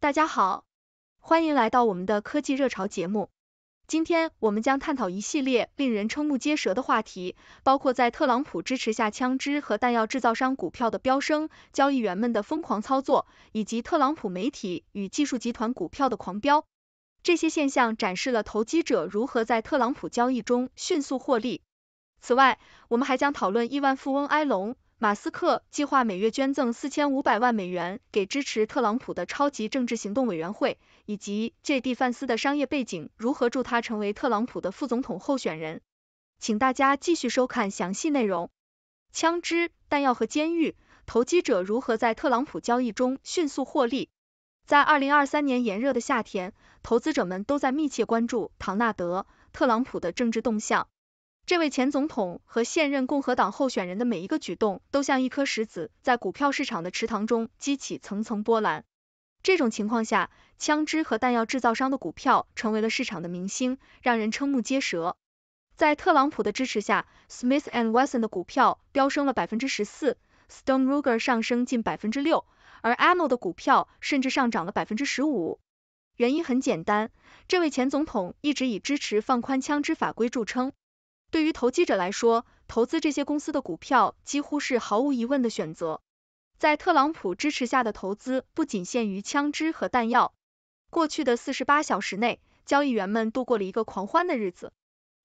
大家好，欢迎来到我们的科技热潮节目。今天我们将探讨一系列令人瞠目结舌的话题，包括在特朗普支持下枪支和弹药制造商股票的飙升、交易员们的疯狂操作，以及特朗普媒体与技术集团股票的狂飙。这些现象展示了投机者如何在特朗普交易中迅速获利。此外，我们还将讨论亿万富翁埃隆。马斯克计划每月捐赠四千五百万美元给支持特朗普的超级政治行动委员会，以及 J.D. 范斯的商业背景如何助他成为特朗普的副总统候选人？请大家继续收看详细内容。枪支、弹药和监狱，投机者如何在特朗普交易中迅速获利？在二零二三年炎热的夏天，投资者们都在密切关注唐纳德·特朗普的政治动向。这位前总统和现任共和党候选人的每一个举动，都像一颗石子在股票市场的池塘中激起层层波澜。这种情况下，枪支和弹药制造商的股票成为了市场的明星，让人瞠目结舌。在特朗普的支持下，Smith and Wesson 的股票飙升了百分之十四，Stone Ruger 上升近百分之六，而 ammo 的股票甚至上涨了百分之十五。原因很简单，这位前总统一直以支持放宽枪支法规著称。对于投机者来说，投资这些公司的股票几乎是毫无疑问的选择。在特朗普支持下的投资不仅限于枪支和弹药。过去的四十八小时内，交易员们度过了一个狂欢的日子。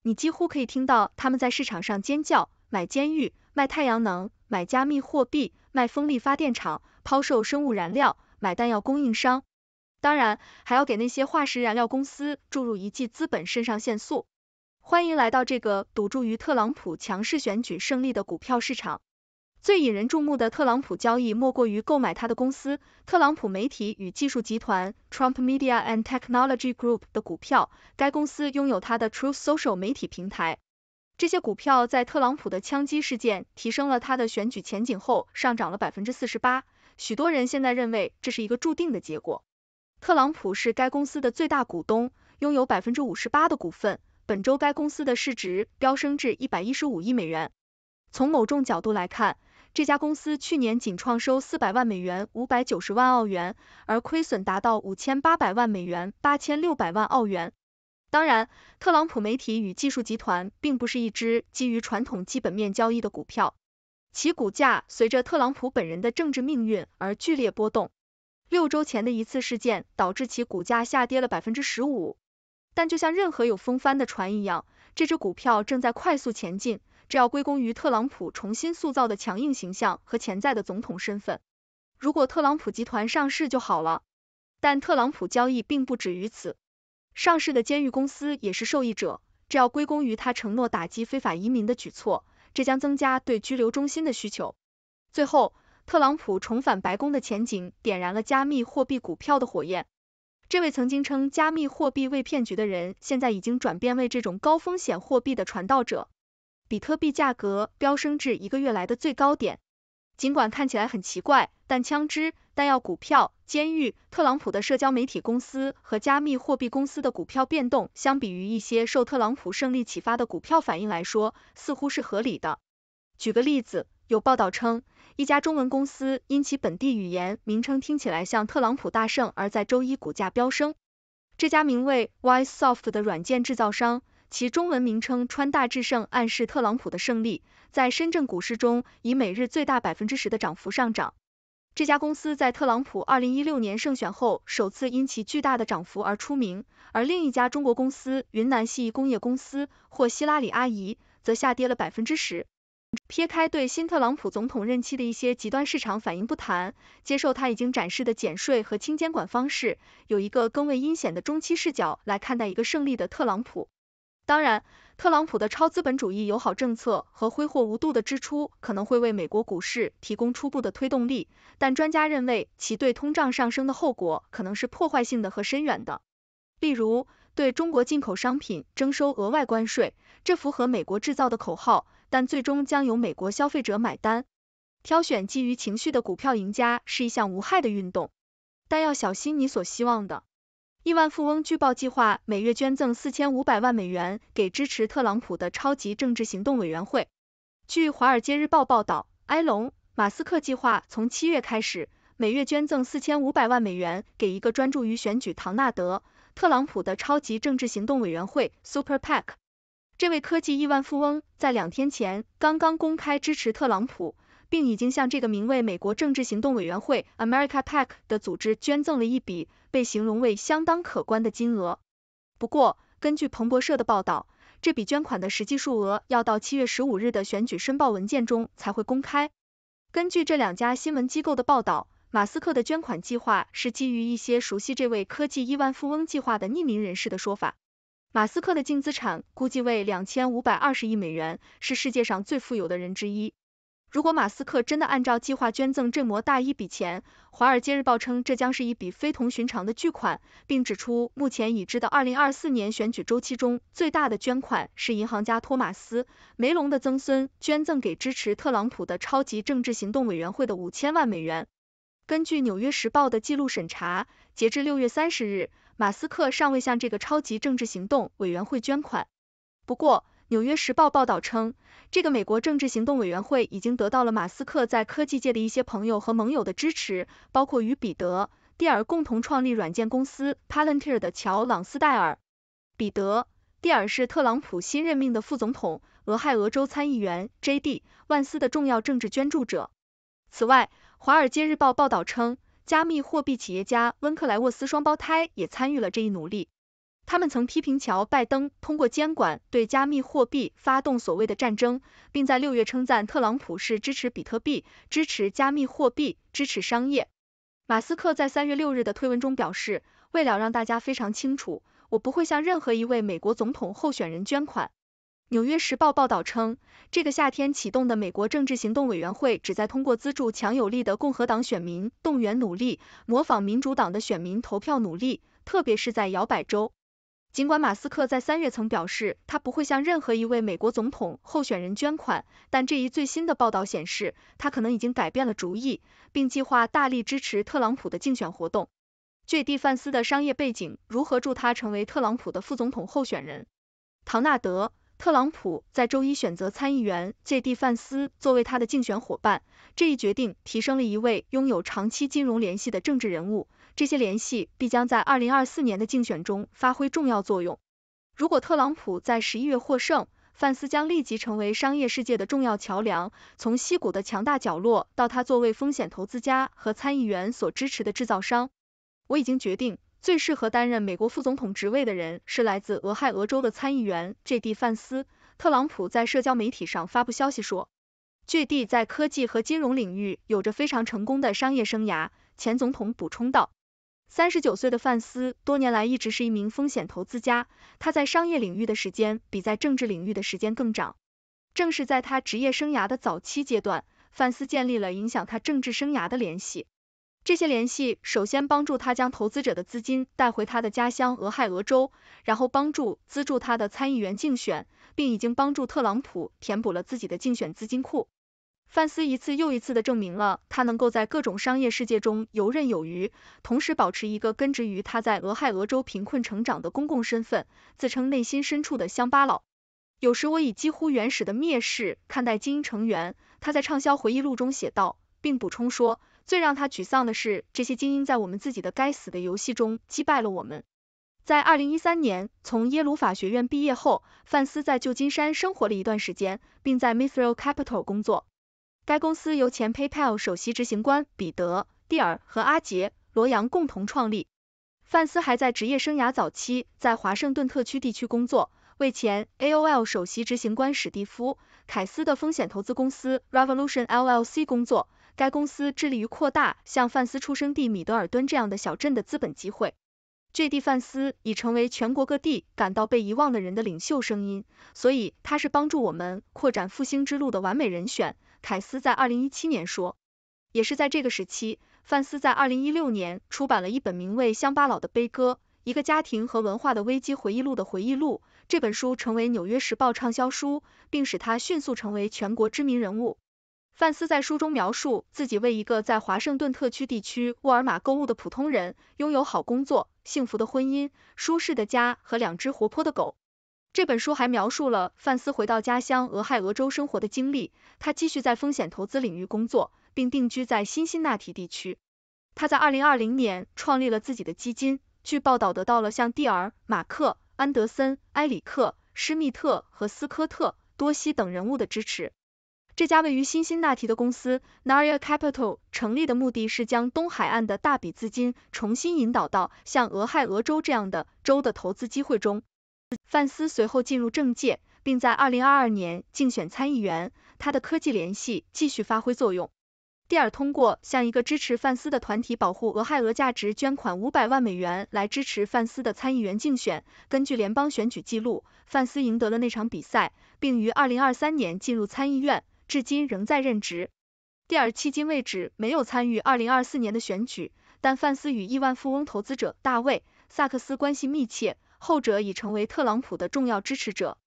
你几乎可以听到他们在市场上尖叫：买监狱，卖太阳能，买加密货币，卖风力发电厂，抛售生物燃料，买弹药供应商。当然，还要给那些化石燃料公司注入一剂资本肾上腺素。欢迎来到这个赌注于特朗普强势选举胜利的股票市场。最引人注目的特朗普交易莫过于购买他的公司特朗普媒体与技术集团 （Trump Media and Technology Group） 的股票。该公司拥有他的 Truth Social 媒体平台。这些股票在特朗普的枪击事件提升了他的选举前景后上涨了百分之四十八。许多人现在认为这是一个注定的结果。特朗普是该公司的最大股东，拥有百分之五十八的股份。本周，该公司的市值飙升至一百一十五亿美元。从某种角度来看，这家公司去年仅创收四百万美元五百九十万澳元，而亏损达到五千八百万美元八千六百万澳元。当然，特朗普媒体与技术集团并不是一只基于传统基本面交易的股票，其股价随着特朗普本人的政治命运而剧烈波动。六周前的一次事件导致其股价下跌了百分之十五。但就像任何有风帆的船一样，这只股票正在快速前进，这要归功于特朗普重新塑造的强硬形象和潜在的总统身份。如果特朗普集团上市就好了，但特朗普交易并不止于此，上市的监狱公司也是受益者，这要归功于他承诺打击非法移民的举措，这将增加对拘留中心的需求。最后，特朗普重返白宫的前景点燃了加密货币股票的火焰。这位曾经称加密货币为骗局的人，现在已经转变为这种高风险货币的传道者。比特币价格飙升至一个月来的最高点。尽管看起来很奇怪，但枪支、弹药、股票、监狱、特朗普的社交媒体公司和加密货币公司的股票变动，相比于一些受特朗普胜利启发的股票反应来说，似乎是合理的。举个例子，有报道称。一家中文公司因其本地语言名称听起来像特朗普大胜，而在周一股价飙升。这家名为 WiseSoft 的软件制造商，其中文名称川大智胜，暗示特朗普的胜利，在深圳股市中以每日最大百分之十的涨幅上涨。这家公司在特朗普2016年胜选后首次因其巨大的涨幅而出名，而另一家中国公司云南锡工业公司或希拉里阿姨则下跌了百分之十。撇开对新特朗普总统任期的一些极端市场反应不谈，接受他已经展示的减税和轻监管方式，有一个更为阴险的中期视角来看待一个胜利的特朗普。当然，特朗普的超资本主义友好政策和挥霍无度的支出可能会为美国股市提供初步的推动力，但专家认为其对通胀上升的后果可能是破坏性的和深远的。例如，对中国进口商品征收额外关税，这符合“美国制造”的口号。但最终将由美国消费者买单。挑选基于情绪的股票赢家是一项无害的运动，但要小心你所希望的。亿万富翁据报计划每月捐赠四千五百万美元给支持特朗普的超级政治行动委员会。据《华尔街日报》报道，埃隆·马斯克计划从七月开始每月捐赠四千五百万美元给一个专注于选举唐纳德·特朗普的超级政治行动委员会 （Super PAC）。这位科技亿万富翁在两天前刚刚公开支持特朗普，并已经向这个名为美国政治行动委员会 (America PAC) 的组织捐赠了一笔被形容为相当可观的金额。不过，根据彭博社的报道，这笔捐款的实际数额要到七月十五日的选举申报文件中才会公开。根据这两家新闻机构的报道，马斯克的捐款计划是基于一些熟悉这位科技亿万富翁计划的匿名人士的说法。马斯克的净资产估计为两千五百二十亿美元，是世界上最富有的人之一。如果马斯克真的按照计划捐赠这模大一笔钱，《华尔街日报》称这将是一笔非同寻常的巨款，并指出目前已知的二零二四年选举周期中最大的捐款是银行家托马斯·梅隆的曾孙捐赠给支持特朗普的超级政治行动委员会的五千万美元。根据《纽约时报》的记录审查，截至六月三十日。马斯克尚未向这个超级政治行动委员会捐款。不过，《纽约时报》报道称，这个美国政治行动委员会已经得到了马斯克在科技界的一些朋友和盟友的支持，包括与彼得·蒂尔共同创立软件公司 Palantir 的乔·朗斯戴尔。彼得·蒂尔是特朗普新任命的副总统俄亥俄州参议员 J.D. 万斯的重要政治捐助者。此外，《华尔街日报》报道称。加密货币企业家温克莱沃斯双胞胎也参与了这一努力。他们曾批评乔·拜登通过监管对加密货币发动所谓的战争，并在六月称赞特朗普是支持比特币、支持加密货币、支持商业。马斯克在三月六日的推文中表示，为了让大家非常清楚，我不会向任何一位美国总统候选人捐款。《纽约时报》报道称，这个夏天启动的美国政治行动委员会旨在通过资助强有力的共和党选民动员努力，模仿民主党的选民投票努力，特别是在摇摆州。尽管马斯克在三月曾表示他不会向任何一位美国总统候选人捐款，但这一最新的报道显示他可能已经改变了主意，并计划大力支持特朗普的竞选活动。据蒂·范斯的商业背景如何助他成为特朗普的副总统候选人？唐纳德。特朗普在周一选择参议员 J.D. 范斯作为他的竞选伙伴，这一决定提升了一位拥有长期金融联系的政治人物，这些联系必将在二零二四年的竞选中发挥重要作用。如果特朗普在十一月获胜，范斯将立即成为商业世界的重要桥梁，从西谷的强大角落到他作为风险投资家和参议员所支持的制造商。我已经决定。最适合担任美国副总统职位的人是来自俄亥俄州的参议员 J.D. 范斯。特朗普在社交媒体上发布消息说，J.D. 在科技和金融领域有着非常成功的商业生涯。前总统补充道，三十九岁的范斯多年来一直是一名风险投资家，他在商业领域的时间比在政治领域的时间更长。正是在他职业生涯的早期阶段，范斯建立了影响他政治生涯的联系。这些联系首先帮助他将投资者的资金带回他的家乡俄亥俄州，然后帮助资助他的参议员竞选，并已经帮助特朗普填补了自己的竞选资金库。范斯一次又一次的证明了他能够在各种商业世界中游刃有余，同时保持一个根植于他在俄亥俄州贫困成长的公共身份，自称内心深处的乡巴佬。有时我以几乎原始的蔑视看待精英成员，他在畅销回忆录中写道，并补充说。最让他沮丧的是，这些精英在我们自己的该死的游戏中击败了我们。在二零一三年从耶鲁法学院毕业后，范斯在旧金山生活了一段时间，并在 Misr Capital 工作。该公司由前 PayPal 首席执行官彼得·蒂尔和阿杰·罗阳共同创立。范斯还在职业生涯早期在华盛顿特区地区工作，为前 AOL 首席执行官史蒂夫·凯斯的风险投资公司 Revolution LLC 工作。该公司致力于扩大像范斯出生地米德尔顿这样的小镇的资本机会。J.D. 范斯已成为全国各地感到被遗忘的人的领袖声音，所以他是帮助我们扩展复兴之路的完美人选。凯斯在二零一七年说。也是在这个时期，范斯在二零一六年出版了一本名为《乡巴佬的悲歌：一个家庭和文化的危机回忆录》的回忆录，这本书成为《纽约时报》畅销书，并使他迅速成为全国知名人物。范斯在书中描述自己为一个在华盛顿特区地区沃尔玛购物的普通人，拥有好工作、幸福的婚姻、舒适的家和两只活泼的狗。这本书还描述了范斯回到家乡俄亥俄州生活的经历。他继续在风险投资领域工作，并定居在新辛那提地区。他在2020年创立了自己的基金，据报道得到了像蒂尔、马克、安德森、埃里克、施密特和斯科特·多西等人物的支持。这家位于新辛那提的公司 Narya Capital 成立的目的是将东海岸的大笔资金重新引导到像俄亥俄州这样的州的投资机会中。范斯随后进入政界，并在2022年竞选参议员，他的科技联系继续发挥作用。蒂尔通过向一个支持范斯的团体保护俄亥俄价值捐款五百万美元来支持范斯的参议员竞选。根据联邦选举记录，范斯赢得了那场比赛，并于2023年进入参议院。至今仍在任职。蒂尔迄今为止没有参与二零二四年的选举，但范斯与亿万富翁投资者大卫·萨克斯关系密切，后者已成为特朗普的重要支持者。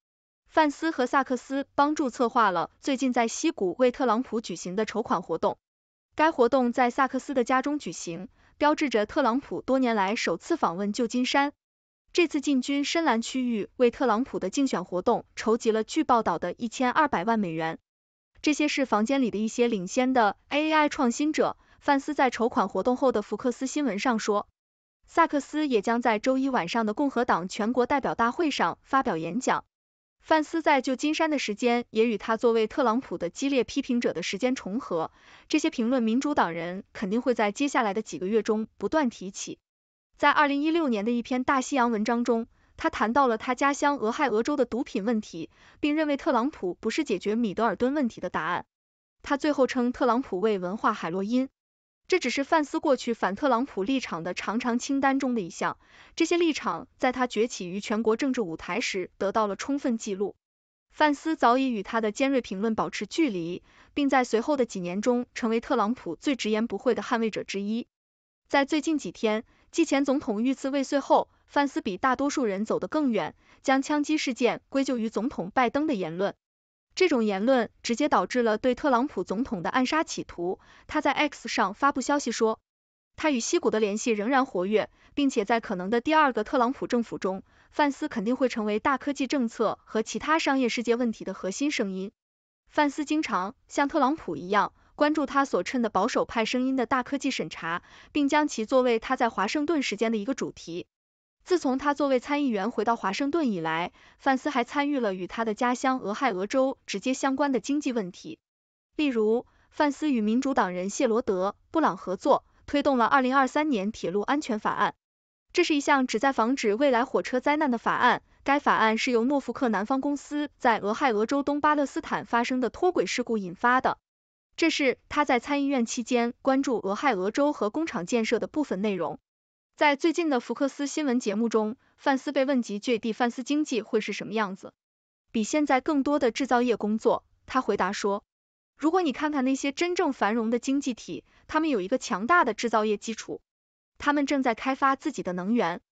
范斯和萨克斯帮助策划了最近在西谷为特朗普举行的筹款活动，该活动在萨克斯的家中举行，标志着特朗普多年来首次访问旧金山。这次进军深蓝区域为特朗普的竞选活动筹集了据报道的一千二百万美元。这些是房间里的一些领先的 AI 创新者。范斯在筹款活动后的福克斯新闻上说，萨克斯也将在周一晚上的共和党全国代表大会上发表演讲。范斯在旧金山的时间也与他作为特朗普的激烈批评者的时间重合。这些评论，民主党人肯定会在接下来的几个月中不断提起。在二零一六年的一篇大西洋文章中。他谈到了他家乡俄亥俄州的毒品问题，并认为特朗普不是解决米德尔顿问题的答案。他最后称特朗普为“文化海洛因”，这只是范斯过去反特朗普立场的长长清单中的一项。这些立场在他崛起于全国政治舞台时得到了充分记录。范斯早已与他的尖锐评论保持距离，并在随后的几年中成为特朗普最直言不讳的捍卫者之一。在最近几天，继前总统遇刺未遂后，范斯比大多数人走得更远，将枪击事件归咎于总统拜登的言论。这种言论直接导致了对特朗普总统的暗杀企图。他在 X 上发布消息说，他与西谷的联系仍然活跃，并且在可能的第二个特朗普政府中，范斯肯定会成为大科技政策和其他商业世界问题的核心声音。范斯经常像特朗普一样关注他所称的保守派声音的大科技审查，并将其作为他在华盛顿时间的一个主题。自从他作为参议员回到华盛顿以来，范斯还参与了与他的家乡俄亥俄州直接相关的经济问题。例如，范斯与民主党人谢罗德·布朗合作，推动了2023年铁路安全法案。这是一项旨在防止未来火车灾难的法案。该法案是由诺福克南方公司在俄亥俄州东巴勒斯坦发生的脱轨事故引发的。这是他在参议院期间关注俄亥俄州和工厂建设的部分内容。在最近的福克斯新闻节目中，范斯被问及 JD 范斯经济会是什么样子，比现在更多的制造业工作。他回答说：“如果你看看那些真正繁荣的经济体，他们有一个强大的制造业基础，他们正在开发自己的能源。”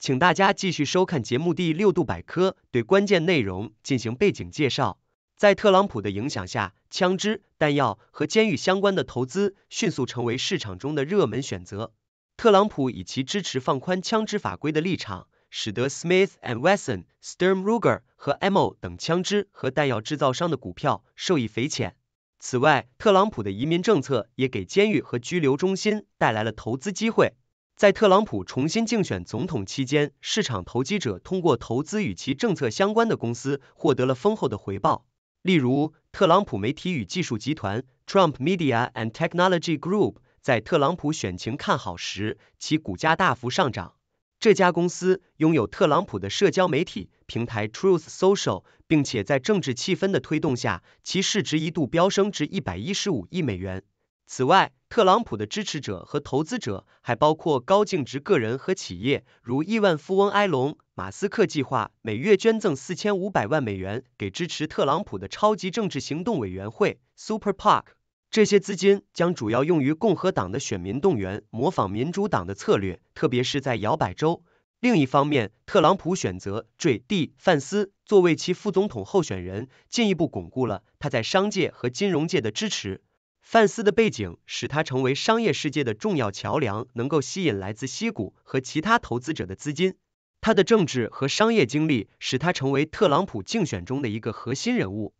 请大家继续收看节目第六度百科，对关键内容进行背景介绍。在特朗普的影响下，枪支、弹药和监狱相关的投资迅速成为市场中的热门选择。特朗普以其支持放宽枪支法规的立场，使得 Smith and Wesson、Sturm Ruger 和 Ammo 等枪支和弹药制造商的股票受益匪浅。此外，特朗普的移民政策也给监狱和拘留中心带来了投资机会。在特朗普重新竞选总统期间，市场投机者通过投资与其政策相关的公司，获得了丰厚的回报。例如，特朗普媒体与技术集团 （Trump Media and Technology Group） 在特朗普选情看好时，其股价大幅上涨。这家公司拥有特朗普的社交媒体平台 Truth Social，并且在政治气氛的推动下，其市值一度飙升至一百一十五亿美元。此外，特朗普的支持者和投资者还包括高净值个人和企业，如亿万富翁埃隆·马斯克计划每月捐赠四千五百万美元给支持特朗普的超级政治行动委员会 （Super PAC）。这些资金将主要用于共和党的选民动员，模仿民主党的策略，特别是在摇摆州。另一方面，特朗普选择坠迪·范斯作为其副总统候选人，进一步巩固了他在商界和金融界的支持。范斯的背景使他成为商业世界的重要桥梁，能够吸引来自硒谷和其他投资者的资金。他的政治和商业经历使他成为特朗普竞选中的一个核心人物。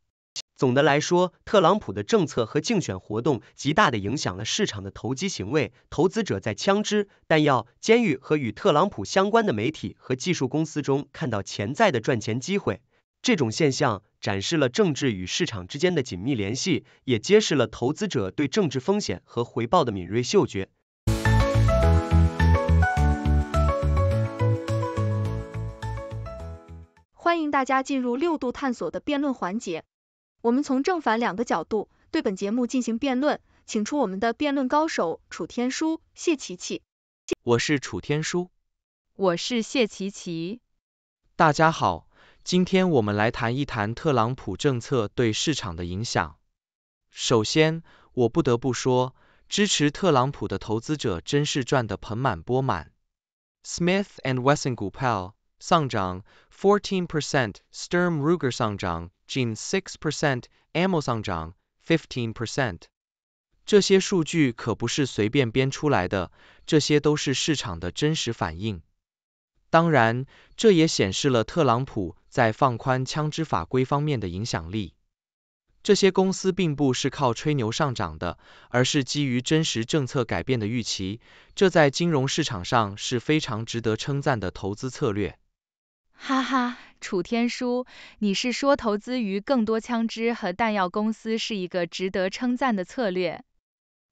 总的来说，特朗普的政策和竞选活动极大的影响了市场的投机行为。投资者在枪支、弹药、监狱和与特朗普相关的媒体和技术公司中看到潜在的赚钱机会。这种现象展示了政治与市场之间的紧密联系，也揭示了投资者对政治风险和回报的敏锐嗅觉。欢迎大家进入六度探索的辩论环节，我们从正反两个角度对本节目进行辩论，请出我们的辩论高手楚天舒、谢琪琪。我是楚天舒。我是谢琪琪。大家好。今天我们来谈一谈特朗普政策对市场的影响。首先，我不得不说，支持特朗普的投资者真是赚得盆满钵满。Smith and Wesson 股票上涨 14%，Sturm Ruger 上涨 n 6 a m t e o n 涨15%。这些数据可不是随便编出来的，这些都是市场的真实反应。当然，这也显示了特朗普在放宽枪支法规方面的影响力。这些公司并不是靠吹牛上涨的，而是基于真实政策改变的预期，这在金融市场上是非常值得称赞的投资策略。哈哈，楚天舒，你是说投资于更多枪支和弹药公司是一个值得称赞的策略？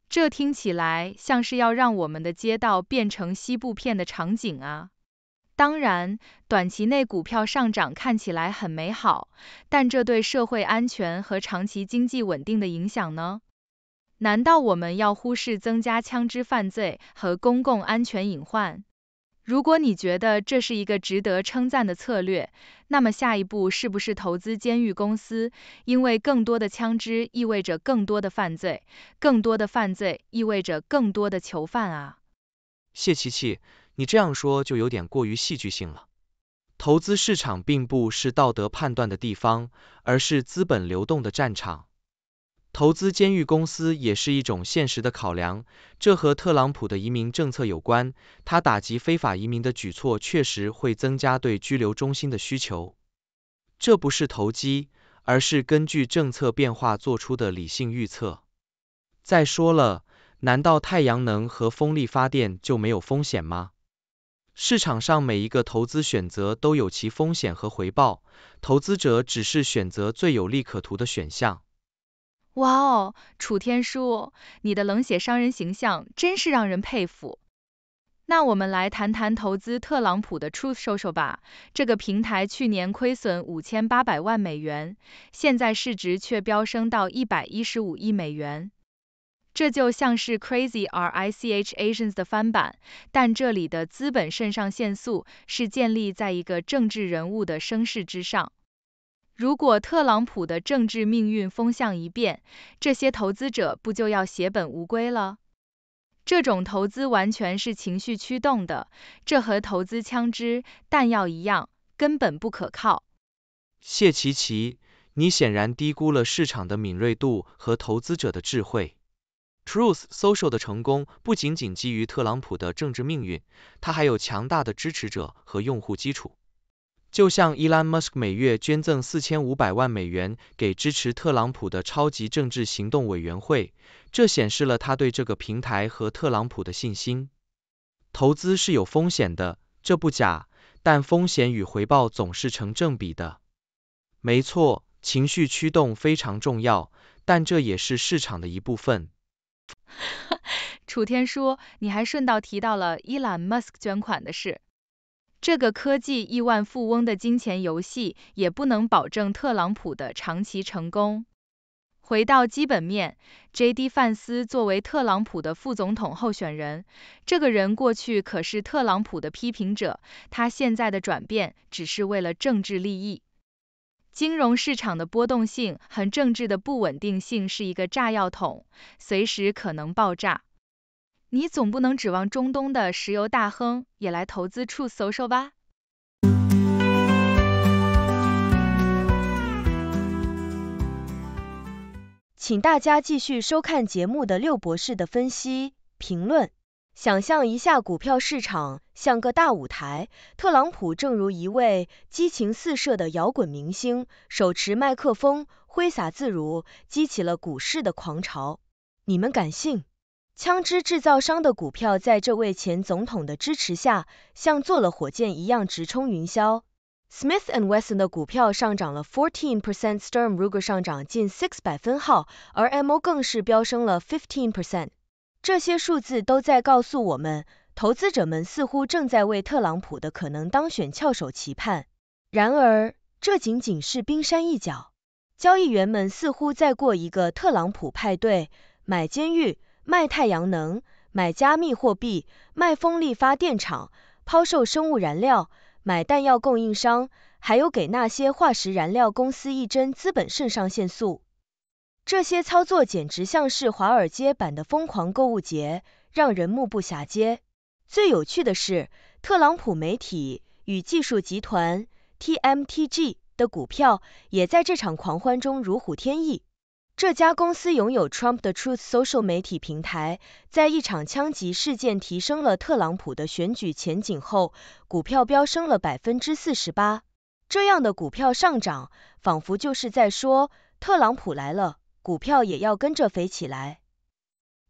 这听起来像是要让我们的街道变成西部片的场景啊！当然，短期内股票上涨看起来很美好，但这对社会安全和长期经济稳定的影响呢？难道我们要忽视增加枪支犯罪和公共安全隐患？如果你觉得这是一个值得称赞的策略，那么下一步是不是投资监狱公司？因为更多的枪支意味着更多的犯罪，更多的犯罪意味着更多的囚犯啊！谢琪琪。你这样说就有点过于戏剧性了。投资市场并不是道德判断的地方，而是资本流动的战场。投资监狱公司也是一种现实的考量，这和特朗普的移民政策有关。他打击非法移民的举措确实会增加对拘留中心的需求。这不是投机，而是根据政策变化做出的理性预测。再说了，难道太阳能和风力发电就没有风险吗？市场上每一个投资选择都有其风险和回报，投资者只是选择最有利可图的选项。哇哦，楚天舒，你的冷血商人形象真是让人佩服。那我们来谈谈投资特朗普的 Truth Social 吧，这个平台去年亏损五千八百万美元，现在市值却飙升到一百一十五亿美元。这就像是 Crazy R I C H Asians 的翻版，但这里的资本肾上腺素是建立在一个政治人物的声势之上。如果特朗普的政治命运风向一变，这些投资者不就要血本无归了？这种投资完全是情绪驱动的，这和投资枪支弹药一样，根本不可靠。谢奇奇，你显然低估了市场的敏锐度和投资者的智慧。Truth Social 的成功不仅仅基于特朗普的政治命运，它还有强大的支持者和用户基础。就像 Elon Musk 每月捐赠四千五百万美元给支持特朗普的超级政治行动委员会，这显示了他对这个平台和特朗普的信心。投资是有风险的，这不假，但风险与回报总是成正比的。没错，情绪驱动非常重要，但这也是市场的一部分。楚天舒，你还顺道提到了伊朗 Musk 捐款的事，这个科技亿万富翁的金钱游戏，也不能保证特朗普的长期成功。回到基本面，J.D. 范斯作为特朗普的副总统候选人，这个人过去可是特朗普的批评者，他现在的转变只是为了政治利益。金融市场的波动性，和政治的不稳定性是一个炸药桶，随时可能爆炸。你总不能指望中东的石油大亨也来投资处搜搜 s o 吧？请大家继续收看节目的六博士的分析评论。想象一下股票市场。像个大舞台，特朗普正如一位激情四射的摇滚明星，手持麦克风挥洒自如，激起了股市的狂潮。你们敢信？枪支制造商的股票在这位前总统的支持下，像坐了火箭一样直冲云霄。Smith and Wesson 的股票上涨了 fourteen p e r c e n t s t e r m Ruger 上涨近 six 百分号，而 Mo 更是飙升了 fifteen percent。这些数字都在告诉我们。投资者们似乎正在为特朗普的可能当选翘首期盼，然而这仅仅是冰山一角。交易员们似乎在过一个特朗普派对，买监狱，卖太阳能，买加密货币，卖风力发电厂，抛售生物燃料，买弹药供应商，还有给那些化石燃料公司一针资本肾上腺素。这些操作简直像是华尔街版的疯狂购物节，让人目不暇接。最有趣的是，特朗普媒体与技术集团 （TMTG） 的股票也在这场狂欢中如虎添翼。这家公司拥有 Trump 的 Truth Social 媒体平台，在一场枪击事件提升了特朗普的选举前景后，股票飙升了百分之四十八。这样的股票上涨，仿佛就是在说：“特朗普来了，股票也要跟着肥起来。”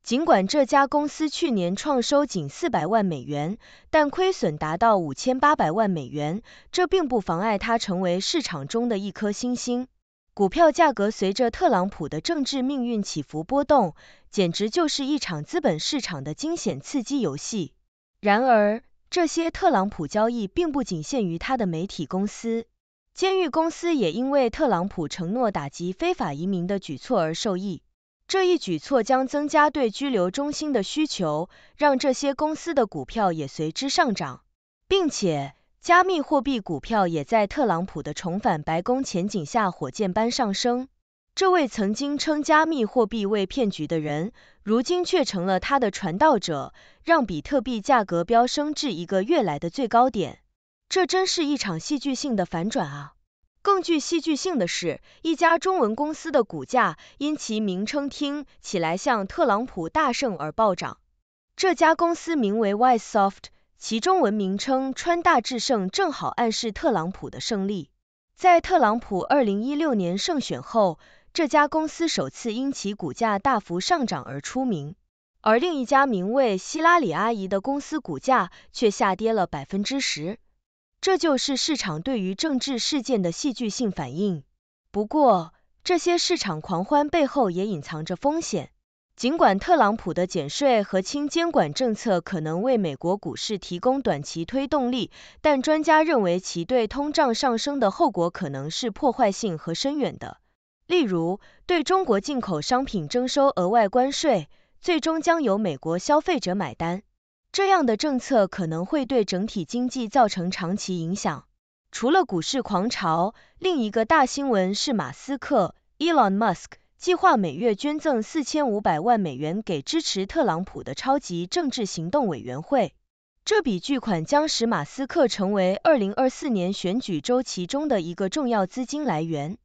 尽管这家公司去年创收仅四百万美元，但亏损达到五千八百万美元，这并不妨碍它成为市场中的一颗星星。股票价格随着特朗普的政治命运起伏波动，简直就是一场资本市场的惊险刺激游戏。然而，这些特朗普交易并不仅限于他的媒体公司，监狱公司也因为特朗普承诺打击非法移民的举措而受益。这一举措将增加对居留中心的需求，让这些公司的股票也随之上涨，并且加密货币股票也在特朗普的重返白宫前景下火箭般上升。这位曾经称加密货币为骗局的人，如今却成了他的传道者，让比特币价格飙升至一个月来的最高点。这真是一场戏剧性的反转啊！更具戏剧性的是，一家中文公司的股价因其名称听起来像特朗普大胜而暴涨。这家公司名为 w i s e s o f t 其中文名称“川大智胜”正好暗示特朗普的胜利。在特朗普2016年胜选后，这家公司首次因其股价大幅上涨而出名。而另一家名为“希拉里阿姨”的公司股价却下跌了百分之十。这就是市场对于政治事件的戏剧性反应。不过，这些市场狂欢背后也隐藏着风险。尽管特朗普的减税和轻监管政策可能为美国股市提供短期推动力，但专家认为其对通胀上升的后果可能是破坏性和深远的。例如，对中国进口商品征收额外关税，最终将由美国消费者买单。这样的政策可能会对整体经济造成长期影响。除了股市狂潮，另一个大新闻是马斯克 （Elon Musk） 计划每月捐赠四千五百万美元给支持特朗普的超级政治行动委员会。这笔巨款将使马斯克成为2024年选举周期中的一个重要资金来源。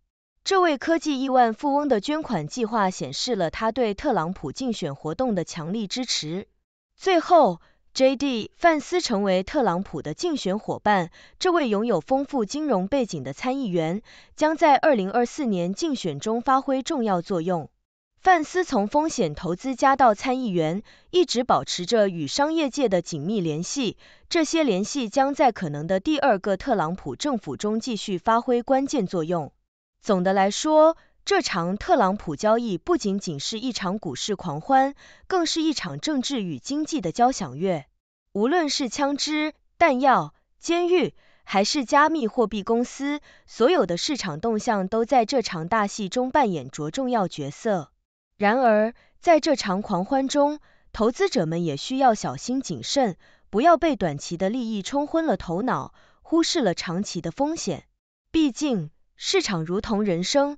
这位科技亿万富翁的捐款计划显示了他对特朗普竞选活动的强力支持。最后。J.D. 范斯成为特朗普的竞选伙伴。这位拥有丰富金融背景的参议员将在2024年竞选中发挥重要作用。范斯从风险投资家到参议员，一直保持着与商业界的紧密联系。这些联系将在可能的第二个特朗普政府中继续发挥关键作用。总的来说，这场特朗普交易不仅仅是一场股市狂欢，更是一场政治与经济的交响乐。无论是枪支、弹药、监狱，还是加密货币公司，所有的市场动向都在这场大戏中扮演着重要角色。然而，在这场狂欢中，投资者们也需要小心谨慎，不要被短期的利益冲昏了头脑，忽视了长期的风险。毕竟，市场如同人生。